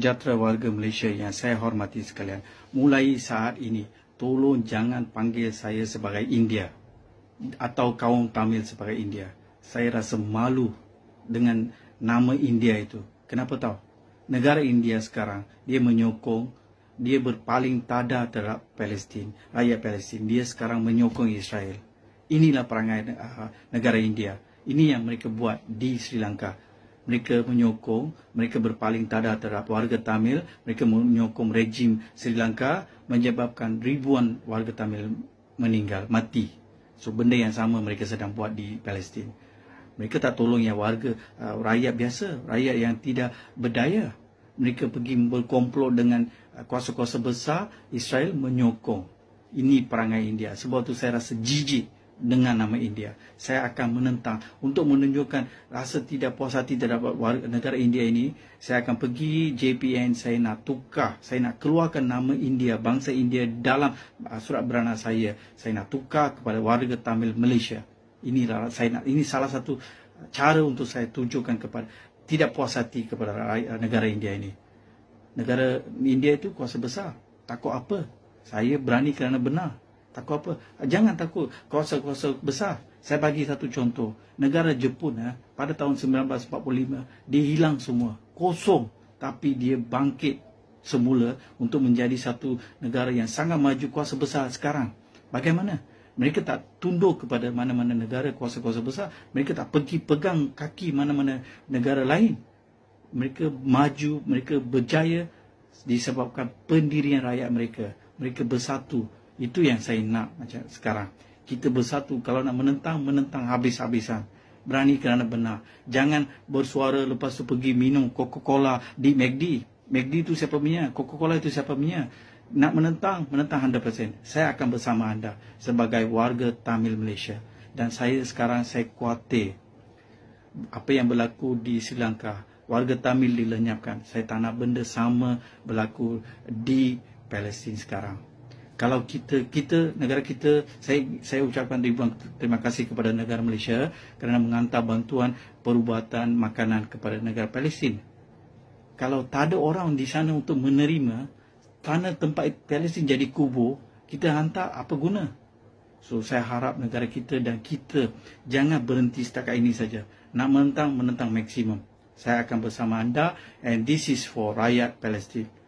sejahtera warga Malaysia yang saya hormati sekalian. Mulai saat ini, tolong jangan panggil saya sebagai India atau kaum Tamil sebagai India. Saya rasa malu dengan nama India itu. Kenapa tahu? Negara India sekarang dia menyokong, dia berpaling tada terhadap Palestin, rakyat Palestin. Dia sekarang menyokong Israel. Inilah perangai ah, negara India. Ini yang mereka buat di Sri Lanka mereka menyokong, mereka berpaling tada terhadap warga Tamil, mereka menyokong rejim Sri Lanka menyebabkan ribuan warga Tamil meninggal, mati. So benda yang sama mereka sedang buat di Palestin. Mereka tak tolong yang warga uh, rakyat biasa, rakyat yang tidak berdaya. Mereka pergi berkomplot dengan uh, kuasa-kuasa besar Israel menyokong. Ini perangai India. Sebab tu saya rasa jijik dengan nama India. Saya akan menentang untuk menunjukkan rasa tidak puas hati terhadap negara India ini. Saya akan pergi JPN, saya nak tukar, saya nak keluarkan nama India, bangsa India dalam uh, surat beranak saya. Saya nak tukar kepada warga Tamil Malaysia. Inilah saya nak, ini salah satu cara untuk saya tunjukkan kepada tidak puas hati kepada uh, negara India ini. Negara India itu kuasa besar. Takut apa? Saya berani kerana benar. Takut apa? Jangan takut kuasa-kuasa besar. Saya bagi satu contoh. Negara Jepun ya, pada tahun 1945 dia hilang semua. Kosong. Tapi dia bangkit semula untuk menjadi satu negara yang sangat maju kuasa besar sekarang. Bagaimana? Mereka tak tunduk kepada mana-mana negara kuasa-kuasa besar. Mereka tak pergi pegang kaki mana-mana negara lain. Mereka maju, mereka berjaya disebabkan pendirian rakyat mereka. Mereka bersatu, itu yang saya nak macam sekarang. Kita bersatu. Kalau nak menentang, menentang habis-habisan. Berani kerana benar. Jangan bersuara lepas tu pergi minum Coca-Cola di McD. McD tu siapa punya? Coca-Cola itu siapa punya? Nak menentang, menentang 100%. Saya akan bersama anda sebagai warga Tamil Malaysia. Dan saya sekarang saya kuatir apa yang berlaku di Sri Lanka. Warga Tamil dilenyapkan. Saya tak nak benda sama berlaku di Palestin sekarang kalau kita kita negara kita saya saya ucapkan ribuan terima kasih kepada negara Malaysia kerana menghantar bantuan perubatan makanan kepada negara Palestin. Kalau tak ada orang di sana untuk menerima tanah tempat Palestin jadi kubur, kita hantar apa guna? So saya harap negara kita dan kita jangan berhenti setakat ini saja. Nak menentang menentang maksimum. Saya akan bersama anda and this is for rakyat Palestin.